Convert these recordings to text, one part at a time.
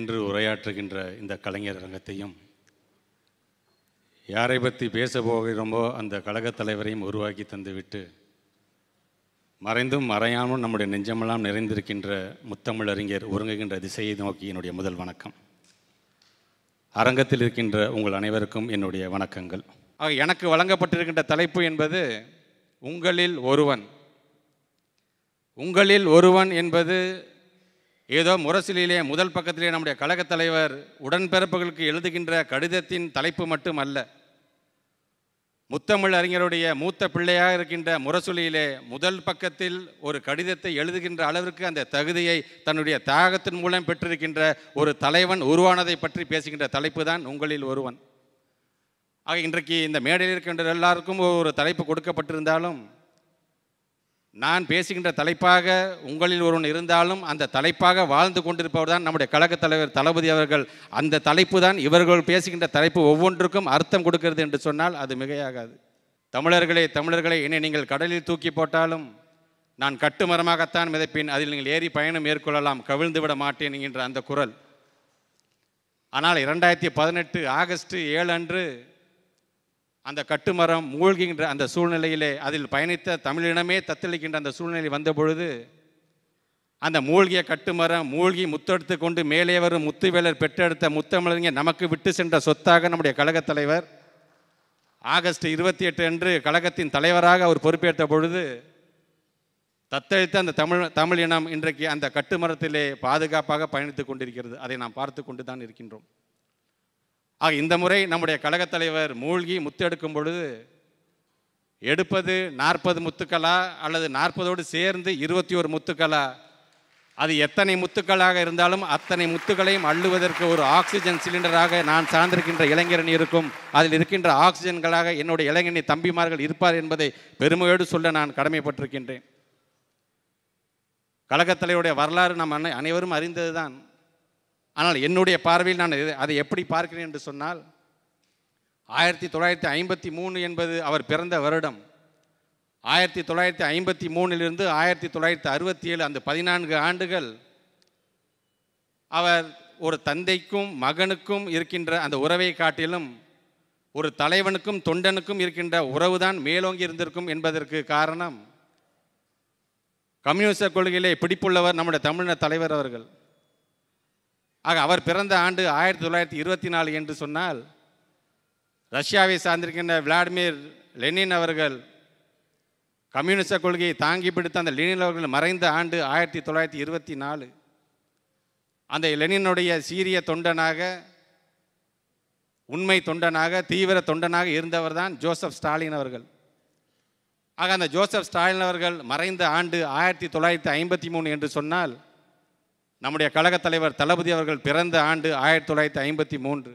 என்று உரையாற்றுகின்ற இந்த கலைஞர் அரங்கத்தையும் யாரை பற்றி பேச போகிறோமோ அந்த கழகத் தலைவரையும் உருவாக்கி தந்துவிட்டு மறைந்தும் மறையாமல் நம்முடைய நெஞ்சமெல்லாம் நிறைந்திருக்கின்ற முத்தமிழறிஞர் ஒருங்குகின்ற திசையை நோக்கி என்னுடைய முதல் வணக்கம் அரங்கத்தில் இருக்கின்ற உங்கள் அனைவருக்கும் என்னுடைய வணக்கங்கள் ஆக எனக்கு வழங்கப்பட்டிருக்கின்ற தலைப்பு என்பது உங்களில் ஒருவன் உங்களில் ஒருவன் என்பது ஏதோ முரசிலே முதல் பக்கத்திலே நம்முடைய கழகத் தலைவர் உடன்பிறப்புகளுக்கு எழுதுகின்ற கடிதத்தின் தலைப்பு மட்டும் அல்ல முத்தமிழ் அறிஞருடைய மூத்த பிள்ளையாக இருக்கின்ற முரசொலியிலே முதல் பக்கத்தில் ஒரு கடிதத்தை எழுதுகின்ற அளவிற்கு அந்த தகுதியை தன்னுடைய தியாகத்தின் மூலம் பெற்றிருக்கின்ற ஒரு தலைவன் உருவானதை பற்றி பேசுகின்ற தலைப்பு தான் உங்களில் ஒருவன் ஆக இன்றைக்கு இந்த மேடையில் இருக்கின்ற எல்லாருக்கும் ஒரு தலைப்பு கொடுக்கப்பட்டிருந்தாலும் நான் பேசுகின்ற தலைப்பாக உங்களில் ஒருவன் இருந்தாலும் அந்த தலைப்பாக வாழ்ந்து கொண்டிருப்பவர் தான் நம்முடைய கழகத் தலைவர் தளபதி அவர்கள் அந்த தலைப்பு தான் இவர்கள் பேசுகின்ற தலைப்பு ஒவ்வொன்றுக்கும் அர்த்தம் கொடுக்கிறது என்று சொன்னால் அது மிகையாகாது தமிழர்களே தமிழர்களை என்னை நீங்கள் கடலில் தூக்கி போட்டாலும் நான் கட்டுமரமாகத்தான் மிதப்பேன் அதில் நீங்கள் ஏறி பயணம் மேற்கொள்ளலாம் கவிழ்ந்து விட மாட்டேன் என்கின்ற அந்த குரல் ஆனால் இரண்டாயிரத்தி பதினெட்டு ஆகஸ்ட் ஏழு அன்று அந்த கட்டுமரம் மூழ்கின்ற அந்த சூழ்நிலையிலே அதில் பயணித்த தமிழினமே தத்தளிக்கின்ற அந்த சூழ்நிலை வந்தபொழுது அந்த மூழ்கிய கட்டுமரம் மூழ்கி முத்தெடுத்து கொண்டு மேலே வரும் முத்துவேலர் பெற்றெடுத்த முத்தமிழறிஞர் நமக்கு விட்டு சென்ற சொத்தாக நம்முடைய கழகத் தலைவர் ஆகஸ்ட் இருபத்தி எட்டு அன்று கழகத்தின் தலைவராக அவர் பொறுப்பேற்ற பொழுது தத்தளித்த அந்த தமிழ் தமிழ் இனம் இன்றைக்கு அந்த கட்டுமரத்திலே பாதுகாப்பாக பயணித்து கொண்டிருக்கிறது அதை நாம் பார்த்து கொண்டு தான் இருக்கின்றோம் ஆக இந்த முறை நம்முடைய கழகத் தலைவர் மூழ்கி முத்து எடுக்கும் பொழுது எடுப்பது நாற்பது முத்துக்களா அல்லது நாற்பதோடு சேர்ந்து இருபத்தி ஒரு முத்துக்களா அது எத்தனை முத்துக்களாக இருந்தாலும் அத்தனை முத்துக்களையும் அள்ளுவதற்கு ஒரு ஆக்சிஜன் சிலிண்டராக நான் சார்ந்திருக்கின்ற இளைஞரணி இருக்கும் அதில் இருக்கின்ற ஆக்சிஜன்களாக என்னுடைய இளைஞனி தம்பிமார்கள் இருப்பார் என்பதை பெருமையோடு சொல்ல நான் கடமைப்பட்டிருக்கின்றேன் கழகத்தலையுடைய வரலாறு நாம் அனைவரும் அறிந்ததுதான் ஆனால் என்னுடைய பார்வையில் நான் அதை எப்படி பார்க்கிறேன் என்று சொன்னால் ஆயிரத்தி தொள்ளாயிரத்தி ஐம்பத்தி மூணு என்பது அவர் பிறந்த வருடம் ஆயிரத்தி தொள்ளாயிரத்தி ஐம்பத்தி மூணிலிருந்து ஆயிரத்தி தொள்ளாயிரத்தி அறுபத்தி ஏழு அந்த பதினான்கு ஆண்டுகள் அவர் ஒரு தந்தைக்கும் மகனுக்கும் இருக்கின்ற அந்த உறவை காட்டிலும் ஒரு தலைவனுக்கும் தொண்டனுக்கும் இருக்கின்ற உறவுதான் மேலோங்கி இருந்திருக்கும் என்பதற்கு காரணம் கம்யூனிச கொள்கையிலே பிடிப்புள்ளவர் நம்முடைய தமிழின தலைவர் அவர்கள் ஆக அவர் பிறந்த ஆண்டு ஆயிரத்தி தொள்ளாயிரத்தி இருபத்தி நாலு என்று சொன்னால் ரஷ்யாவை சார்ந்திருக்கின்ற விளாடிமிர் லெனின் அவர்கள் கம்யூனிச கொள்கையை தாங்கி பிடித்த அந்த லெனின் அவர்கள் மறைந்த ஆண்டு ஆயிரத்தி தொள்ளாயிரத்தி இருபத்தி நாலு அந்த லெனினுடைய சீரிய தொண்டனாக உண்மை தொண்டனாக தீவிர தொண்டனாக இருந்தவர் தான் ஜோசப் ஸ்டாலின் அவர்கள் ஆக அந்த ஜோசப் ஸ்டாலின் அவர்கள் மறைந்த ஆண்டு ஆயிரத்தி தொள்ளாயிரத்தி ஐம்பத்தி மூணு என்று சொன்னால் நம்முடைய கழகத் தலைவர் தளபதி அவர்கள் பிறந்த ஆண்டு ஆயிரத்தி தொள்ளாயிரத்தி ஐம்பத்தி மூன்று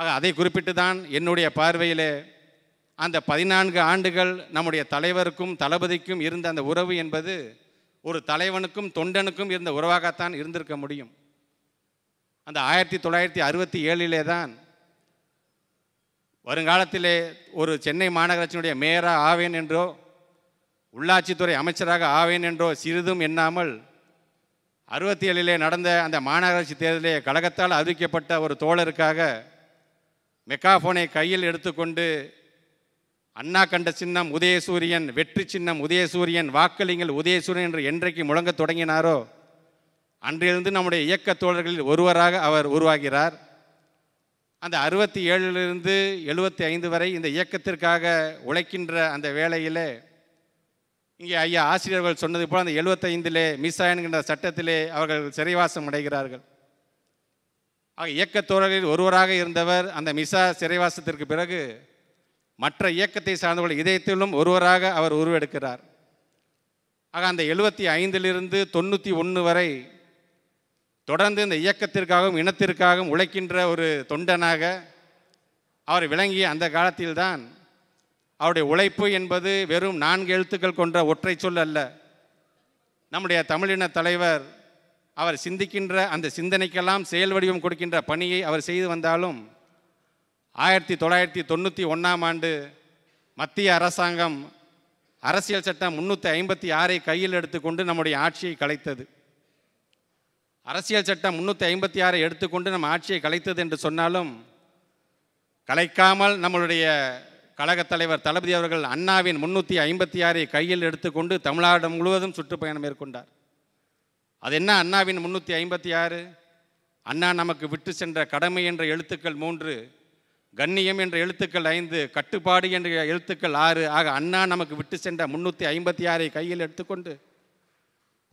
ஆக அதை குறிப்பிட்டு தான் என்னுடைய பார்வையிலே அந்த பதினான்கு ஆண்டுகள் நம்முடைய தலைவருக்கும் தளபதிக்கும் இருந்த அந்த உறவு என்பது ஒரு தலைவனுக்கும் தொண்டனுக்கும் இருந்த உறவாகத்தான் இருந்திருக்க முடியும் அந்த ஆயிரத்தி தொள்ளாயிரத்தி அறுபத்தி ஏழிலே தான் வருங்காலத்திலே ஒரு சென்னை மாநகராட்சியினுடைய மேயராக ஆவேன் என்றோ உள்ளாட்சித்துறை அமைச்சராக ஆவேன் என்றோ சிறிதும் எண்ணாமல் அறுபத்தி ஏழிலே நடந்த அந்த மாநகராட்சி தேர்தலே கழகத்தால் அறிவிக்கப்பட்ட ஒரு தோழருக்காக மெக்காஃபோனை கையில் எடுத்துக்கொண்டு அண்ணா கண்ட சின்னம் உதயசூரியன் வெற்றி சின்னம் உதயசூரியன் வாக்களிங்கள் உதயசூரியன் என்று என்றைக்கு முழங்க தொடங்கினாரோ அன்றிலிருந்து நம்முடைய இயக்க தோழர்களில் ஒருவராக அவர் உருவாகிறார் அந்த அறுபத்தி ஏழிலிருந்து எழுபத்தி ஐந்து வரை இந்த இயக்கத்திற்காக உழைக்கின்ற அந்த வேளையிலே இங்கே ஐயா ஆசிரியர்கள் சொன்னது போல் அந்த எழுபத்தைந்திலே மிஸ்ஸா என்கின்ற சட்டத்திலே அவர்கள் சிறைவாசம் அடைகிறார்கள் ஆக இயக்கத்தோழரில் ஒருவராக இருந்தவர் அந்த மிசா சிறைவாசத்திற்கு பிறகு மற்ற இயக்கத்தை சார்ந்தவர்கள் இதயத்திலும் ஒருவராக அவர் உருவெடுக்கிறார் ஆக அந்த எழுபத்தி ஐந்திலிருந்து தொண்ணூற்றி ஒன்று வரை தொடர்ந்து இந்த இயக்கத்திற்காகவும் இனத்திற்காகவும் உழைக்கின்ற ஒரு தொண்டனாக அவர் விளங்கிய அந்த காலத்தில்தான் அவருடைய உழைப்பு என்பது வெறும் நான்கு எழுத்துக்கள் கொண்ட ஒற்றை சொல் அல்ல நம்முடைய தமிழின தலைவர் அவர் சிந்திக்கின்ற அந்த சிந்தனைக்கெல்லாம் செயல் வடிவம் கொடுக்கின்ற பணியை அவர் செய்து வந்தாலும் ஆயிரத்தி தொள்ளாயிரத்தி தொண்ணூற்றி ஒன்றாம் ஆண்டு மத்திய அரசாங்கம் அரசியல் சட்டம் முன்னூற்றி ஐம்பத்தி ஆறை கையில் எடுத்துக்கொண்டு நம்முடைய ஆட்சியை கலைத்தது அரசியல் சட்டம் முன்னூற்றி ஐம்பத்தி ஆறை எடுத்துக்கொண்டு நம் ஆட்சியை கலைத்தது என்று சொன்னாலும் கலைக்காமல் நம்மளுடைய கழகத் தலைவர் தளபதி அவர்கள் அண்ணாவின் முன்னூற்றி ஐம்பத்தி ஆறை கையில் எடுத்துக்கொண்டு தமிழ்நாடு முழுவதும் சுற்றுப்பயணம் மேற்கொண்டார் அது என்ன அண்ணாவின் முன்னூற்றி ஐம்பத்தி ஆறு அண்ணா நமக்கு விட்டு சென்ற கடமை என்ற எழுத்துக்கள் மூன்று கண்ணியம் என்ற எழுத்துக்கள் ஐந்து கட்டுப்பாடு என்ற எழுத்துக்கள் ஆறு ஆக அண்ணா நமக்கு விட்டு சென்ற முன்னூற்றி ஐம்பத்தி ஆறை கையில் எடுத்துக்கொண்டு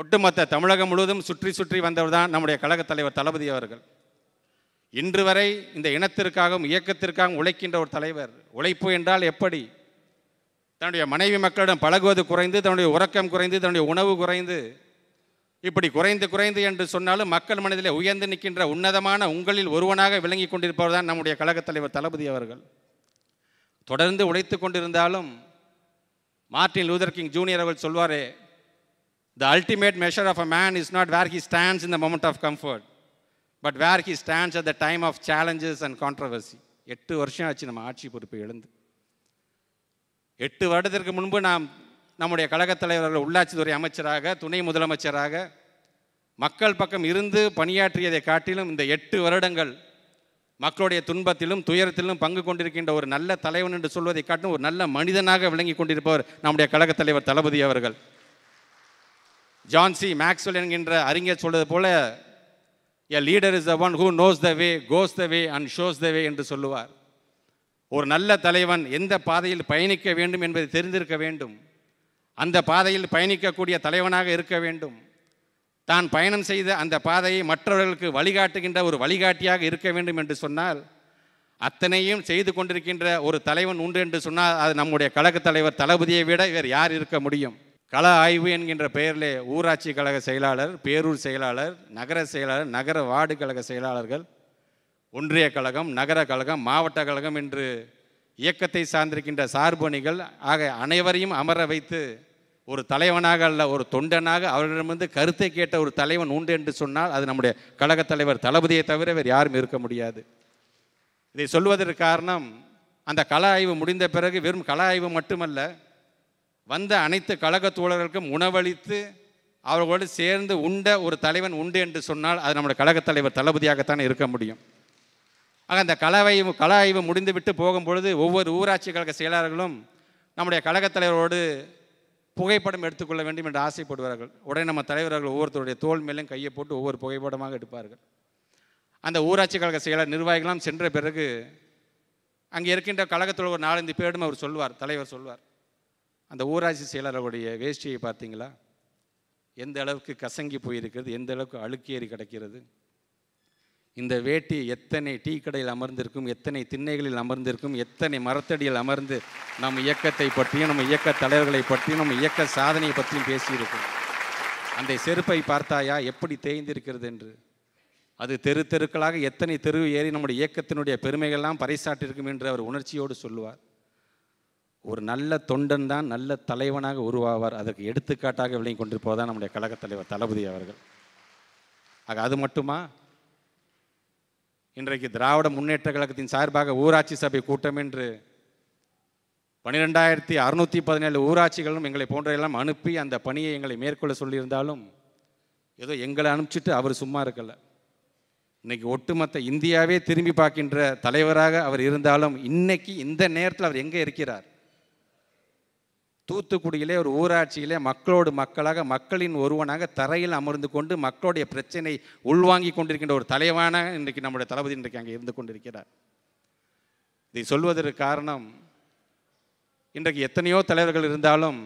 ஒட்டுமொத்த தமிழகம் முழுவதும் சுற்றி சுற்றி வந்தவர் தான் நம்முடைய கழகத் தலைவர் தளபதி அவர்கள் இன்று வரை இந்த இனத்திற்காகவும் இயக்கத்திற்காகவும் உழைக்கின்ற ஒரு தலைவர் உழைப்பு என்றால் எப்படி தன்னுடைய மனைவி மக்களிடம் பழகுவது குறைந்து தன்னுடைய உறக்கம் குறைந்து தன்னுடைய உணவு குறைந்து இப்படி குறைந்து குறைந்து என்று சொன்னாலும் மக்கள் மனதில் உயர்ந்து நிற்கின்ற உன்னதமான உங்களில் ஒருவனாக விளங்கி கொண்டிருப்பவர் தான் நம்முடைய கழகத் தலைவர் தளபதி அவர்கள் தொடர்ந்து உழைத்து கொண்டிருந்தாலும் மார்டின் லூதர் கிங் ஜூனியர் அவர்கள் சொல்வாரே the ultimate measure of a man is not where he stands in the moment of comfort but where he stands at the time of challenges and controversy எட்டு வருஷம் ஆச்சு நம்ம ஆட்சி பொறுப்பு எழுந்து எட்டு வருடத்திற்கு முன்பு நாம் நம்முடைய கழகத் தலைவர்கள் உள்ளாட்சித்துறை அமைச்சராக துணை முதலமைச்சராக மக்கள் பக்கம் இருந்து பணியாற்றியதை காட்டிலும் இந்த எட்டு வருடங்கள் மக்களுடைய துன்பத்திலும் துயரத்திலும் பங்கு கொண்டிருக்கின்ற ஒரு நல்ல தலைவன் என்று சொல்வதை காட்டும் ஒரு நல்ல மனிதனாக விளங்கி கொண்டிருப்பவர் நம்முடைய கழகத் தலைவர் தளபதி அவர்கள் ஜான்சி மேக்ஸ்வெல் என்கின்ற அறிஞர் சொல்வது போல a leader is the one who knows the way goes the way and shows the way என்று சொல்லுவார் ஒரு நல்ல தலைவன் எந்த பாதையில் பயணிக்க வேண்டும் என்பதை தெரிந்திருக்க வேண்டும் அந்த பாதையில் பயணிக்கக்கூடிய தலைவனாக இருக்க வேண்டும் தான் பயணம் செய்த அந்த பாதையை மற்றவர்களுக்கு வழிகாட்டுகின்ற ஒரு வழிகாட்டியாக இருக்க வேண்டும் என்று சொன்னால் அத்தனையும் செய்து கொண்டிருக்கின்ற ஒரு தலைவன் உண்டு என்று சொன்னால் அது நம்முடைய கழகத் தலைவர் தளபதியை விட வேறு யார் இருக்க முடியும் கள ஆய்வு என்கின்ற பெயரிலே ஊராட்சி கழக செயலாளர் பேரூர் செயலாளர் நகர செயலாளர் நகர வார்டு கழக செயலாளர்கள் ஒன்றிய கழகம் நகர கழகம் மாவட்ட கழகம் என்று இயக்கத்தை சார்ந்திருக்கின்ற சார்பணிகள் ஆக அனைவரையும் அமர வைத்து ஒரு தலைவனாக அல்ல ஒரு தொண்டனாக அவர்களிடமிருந்து கருத்தை கேட்ட ஒரு தலைவன் உண்டு என்று சொன்னால் அது நம்முடைய கழகத் தலைவர் தளபதியை தவிர வேறு யாரும் இருக்க முடியாது இதை சொல்வதற்கு காரணம் அந்த கல ஆய்வு முடிந்த பிறகு வெறும் கல ஆய்வு மட்டுமல்ல வந்த அனைத்து கழக தோழர்களுக்கும் உணவளித்து அவர்களோடு சேர்ந்து உண்ட ஒரு தலைவன் உண்டு என்று சொன்னால் அது நம்முடைய கழகத் தலைவர் தளபதியாகத்தான் இருக்க முடியும் ஆக அந்த கலவை கல ஆய்வு முடிந்துவிட்டு போகும்பொழுது ஒவ்வொரு ஊராட்சி கழக செயலாளர்களும் நம்முடைய கழகத் தலைவரோடு புகைப்படம் எடுத்துக்கொள்ள வேண்டும் என்று ஆசைப்படுவார்கள் உடனே நம்ம தலைவர்கள் ஒவ்வொருத்தருடைய தோல் மேலும் கையை போட்டு ஒவ்வொரு புகைப்படமாக எடுப்பார்கள் அந்த ஊராட்சி கழக செயலர் நிர்வாகிகளாம் சென்ற பிறகு அங்கே இருக்கின்ற கழகத்தில் ஒரு நாலஞ்சு பேரிடம் அவர் சொல்வார் தலைவர் சொல்வார் அந்த ஊராட்சி செயலாளருடைய வேஷ்டியை பார்த்தீங்களா எந்த அளவுக்கு கசங்கி போயிருக்கிறது எந்த அளவுக்கு அழுக்கேறி கிடக்கிறது இந்த வேட்டி எத்தனை டீ கடையில் அமர்ந்திருக்கும் எத்தனை திண்ணைகளில் அமர்ந்திருக்கும் எத்தனை மரத்தடியில் அமர்ந்து நம் இயக்கத்தை பற்றியும் நம்ம இயக்க தலைவர்களை பற்றியும் நம்ம இயக்க சாதனையை பற்றியும் பேசியிருக்கோம் அந்த செருப்பை பார்த்தாயா எப்படி தேய்ந்திருக்கிறது என்று அது தெரு தெருக்களாக எத்தனை தெருவு ஏறி நம்முடைய இயக்கத்தினுடைய பெருமைகள்லாம் பறைசாட்டிருக்கும் என்று அவர் உணர்ச்சியோடு சொல்லுவார் ஒரு நல்ல தொண்டன் தான் நல்ல தலைவனாக உருவாவார் அதற்கு எடுத்துக்காட்டாக விளங்கி கொண்டிருப்பதான் நம்முடைய கழகத் தலைவர் தளபதி அவர்கள் ஆக அது மட்டுமா இன்றைக்கு திராவிட முன்னேற்ற கழகத்தின் சார்பாக ஊராட்சி சபை கூட்டம் என்று பன்னிரெண்டாயிரத்தி அறுநூற்றி பதினேழு ஊராட்சிகளும் எங்களை போன்றவையெல்லாம் அனுப்பி அந்த பணியை எங்களை மேற்கொள்ள சொல்லியிருந்தாலும் ஏதோ எங்களை அனுப்பிச்சிட்டு அவர் சும்மா இருக்கல இன்னைக்கு ஒட்டுமொத்த இந்தியாவே திரும்பி பார்க்கின்ற தலைவராக அவர் இருந்தாலும் இன்னைக்கு இந்த நேரத்தில் அவர் எங்கே இருக்கிறார் தூத்துக்குடியிலே ஒரு ஊராட்சியிலே மக்களோடு மக்களாக மக்களின் ஒருவனாக தரையில் அமர்ந்து கொண்டு மக்களுடைய பிரச்சனை உள்வாங்கி கொண்டிருக்கின்ற ஒரு தலைவான இன்றைக்கு நம்முடைய தளபதி இன்றைக்கு அங்கே இருந்து கொண்டிருக்கிறார் இதை சொல்வதற்கு காரணம் இன்றைக்கு எத்தனையோ தலைவர்கள் இருந்தாலும்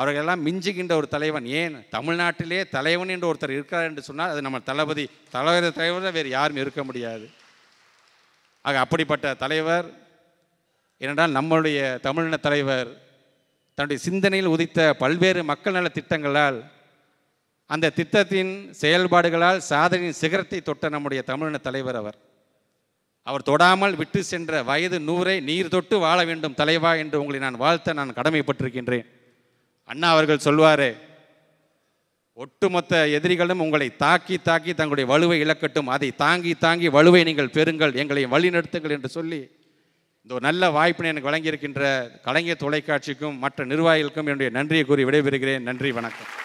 அவர்களெல்லாம் மிஞ்சுகின்ற ஒரு தலைவன் ஏன் தமிழ்நாட்டிலே தலைவன் என்று ஒருத்தர் இருக்கிறார் என்று சொன்னால் அது நம்ம தளபதி தலைவர் தலைவர் வேறு யாரும் இருக்க முடியாது ஆக அப்படிப்பட்ட தலைவர் ஏனென்றால் நம்மளுடைய தமிழின தலைவர் தன்னுடைய சிந்தனையில் உதித்த பல்வேறு மக்கள் நல திட்டங்களால் அந்த திட்டத்தின் செயல்பாடுகளால் சாதனையின் சிகரத்தை தொட்ட நம்முடைய தமிழின தலைவர் அவர் அவர் தொடாமல் விட்டு சென்ற வயது நூறை நீர் தொட்டு வாழ வேண்டும் தலைவா என்று உங்களை நான் வாழ்த்த நான் கடமைப்பட்டிருக்கின்றேன் அண்ணா அவர்கள் சொல்வாரே ஒட்டுமொத்த எதிரிகளும் உங்களை தாக்கி தாக்கி தங்களுடைய வலுவை இழக்கட்டும் அதை தாங்கி தாங்கி வலுவை நீங்கள் பெறுங்கள் எங்களை வழிநடத்துங்கள் என்று சொல்லி இந்த ஒரு நல்ல வாய்ப்பினை எனக்கு வழங்கியிருக்கின்ற கலைஞர் தொலைக்காட்சிக்கும் மற்ற நிர்வாகிகளுக்கும் என்னுடைய நன்றியை கூறி விடைபெறுகிறேன் நன்றி வணக்கம்